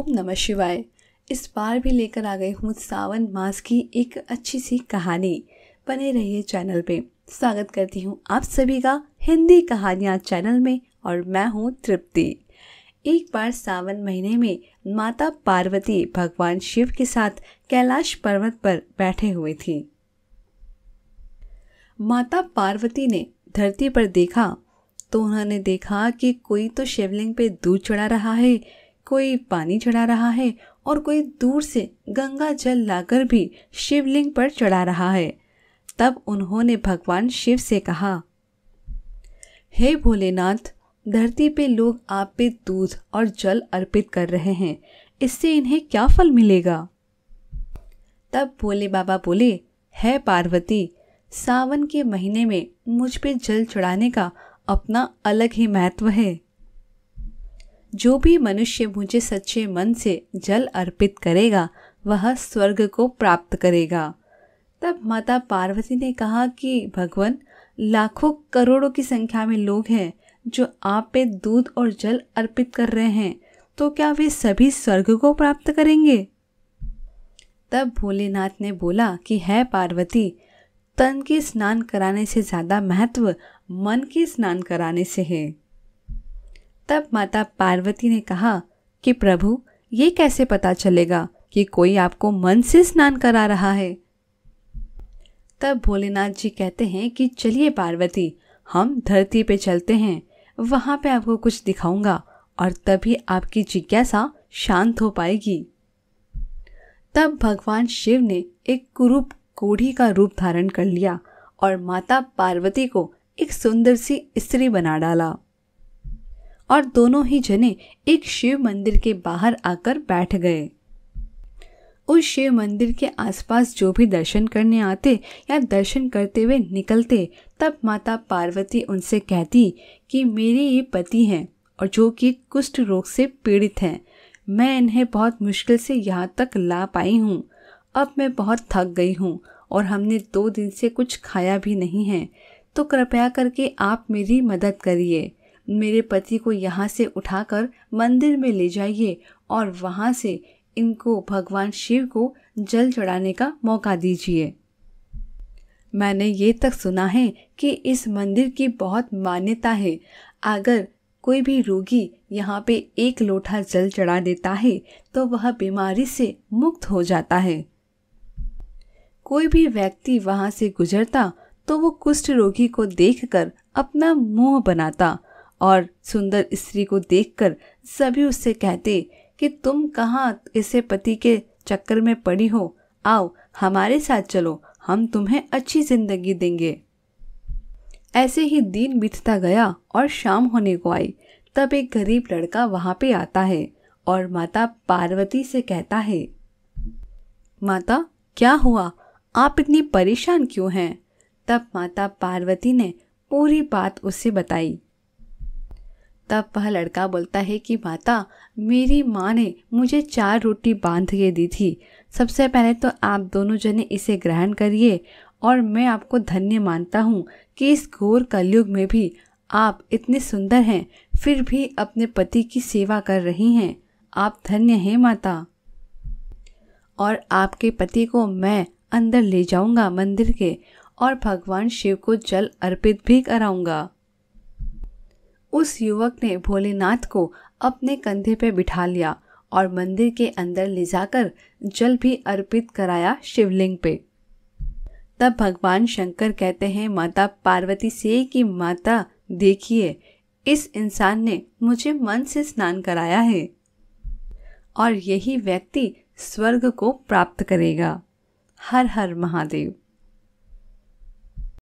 ओम नमः शिवाय इस बार भी लेकर आ गई हूँ सावन मास की एक अच्छी सी कहानी बने रहिए चैनल पे स्वागत करती हूँ आप सभी का हिंदी कहानियाँ चैनल में और मैं हूँ तृप्ति एक बार सावन महीने में माता पार्वती भगवान शिव के साथ कैलाश पर्वत पर बैठे हुए थी माता पार्वती ने धरती पर देखा तो उन्होंने देखा कि कोई तो शिवलिंग पे दूध चढ़ा रहा है कोई पानी चढ़ा रहा है और कोई दूर से गंगा जल लाकर भी शिवलिंग पर चढ़ा रहा है तब उन्होंने भगवान शिव से कहा हे hey भोलेनाथ धरती पे लोग आप पे दूध और जल अर्पित कर रहे हैं इससे इन्हें क्या फल मिलेगा तब भोले बाबा बोले है पार्वती सावन के महीने में मुझ पे जल चढ़ाने का अपना अलग ही महत्व है जो भी मनुष्य मुझे सच्चे मन से जल अर्पित करेगा वह स्वर्ग को प्राप्त करेगा तब माता पार्वती ने कहा कि भगवान लाखों करोड़ों की संख्या में लोग हैं जो आप पे दूध और जल अर्पित कर रहे हैं तो क्या वे सभी स्वर्ग को प्राप्त करेंगे तब भोलेनाथ ने बोला कि है पार्वती तन के स्नान कराने से ज़्यादा महत्व मन के स्नान कराने से है तब माता पार्वती ने कहा कि प्रभु ये कैसे पता चलेगा कि कोई आपको मन से स्नान करा रहा है तब भोलेनाथ जी कहते हैं कि चलिए पार्वती हम धरती पे चलते हैं वहाँ पे आपको कुछ दिखाऊंगा और तभी आपकी जिज्ञासा शांत हो पाएगी तब भगवान शिव ने एक कुरूप कोढ़ी का रूप धारण कर लिया और माता पार्वती को एक सुंदर सी स्त्री बना डाला और दोनों ही जने एक शिव मंदिर के बाहर आकर बैठ गए उस शिव मंदिर के आसपास जो भी दर्शन करने आते या दर्शन करते हुए निकलते तब माता पार्वती उनसे कहती कि मेरे ये पति हैं और जो कि कुष्ठ रोग से पीड़ित हैं मैं इन्हें बहुत मुश्किल से यहाँ तक ला पाई हूँ अब मैं बहुत थक गई हूँ और हमने दो दिन से कुछ खाया भी नहीं है तो कृपया करके आप मेरी मदद करिए मेरे पति को यहाँ से उठाकर मंदिर में ले जाइए और वहाँ से इनको भगवान शिव को जल चढ़ाने का मौका दीजिए मैंने ये तक सुना है कि इस मंदिर की बहुत मान्यता है अगर कोई भी रोगी यहाँ पे एक लोटा जल चढ़ा देता है तो वह बीमारी से मुक्त हो जाता है कोई भी व्यक्ति वहाँ से गुजरता तो वो कुष्ठ रोगी को देखकर अपना मुंह बनाता और सुंदर स्त्री को देखकर सभी उससे कहते कि तुम कहाँ इसे पति के चक्कर में पड़ी हो आओ हमारे साथ चलो हम तुम्हें अच्छी जिंदगी देंगे ऐसे ही दिन बीतता गया और शाम होने को आई तब एक गरीब लड़का वहाँ पे आता है और माता पार्वती से कहता है माता क्या हुआ आप इतनी परेशान क्यों हैं तब माता पार्वती ने पूरी बात उससे बताई तब वह लड़का बोलता है कि माता मेरी माँ ने मुझे चार रोटी बांध के दी थी सबसे पहले तो आप दोनों जने इसे ग्रहण करिए और मैं आपको धन्य मानता हूँ कि इस घोर कलयुग में भी आप इतने सुंदर हैं फिर भी अपने पति की सेवा कर रही हैं आप धन्य हैं माता और आपके पति को मैं अंदर ले जाऊंगा मंदिर के और भगवान शिव को जल अर्पित भी कराऊंगा उस युवक ने भोलेनाथ को अपने कंधे पर बिठा लिया और मंदिर के अंदर ले जाकर जल भी अर्पित कराया शिवलिंग पे तब भगवान शंकर कहते हैं माता पार्वती से कि माता देखिए इस इंसान ने मुझे मन से स्नान कराया है और यही व्यक्ति स्वर्ग को प्राप्त करेगा हर हर महादेव